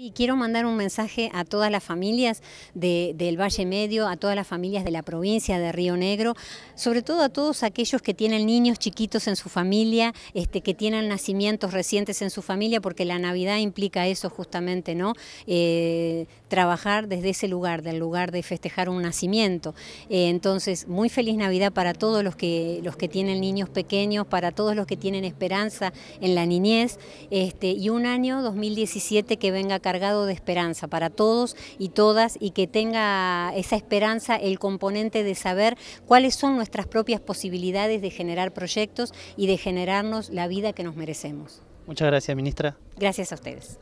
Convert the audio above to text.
Y quiero mandar un mensaje a todas las familias del Valle Medio, a todas las familias de la provincia de Río Negro, sobre todo a todos aquellos que tienen niños chiquitos en su familia, este, que tienen nacimientos recientes en su familia, porque la Navidad implica eso justamente, ¿no? Eh, trabajar desde ese lugar, del lugar de festejar un nacimiento. Eh, entonces, muy feliz Navidad para todos los que, los que tienen niños pequeños, para todos los que tienen esperanza en la niñez, este, y un año 2017 que venga acá cargado de esperanza para todos y todas y que tenga esa esperanza el componente de saber cuáles son nuestras propias posibilidades de generar proyectos y de generarnos la vida que nos merecemos. Muchas gracias, ministra. Gracias a ustedes.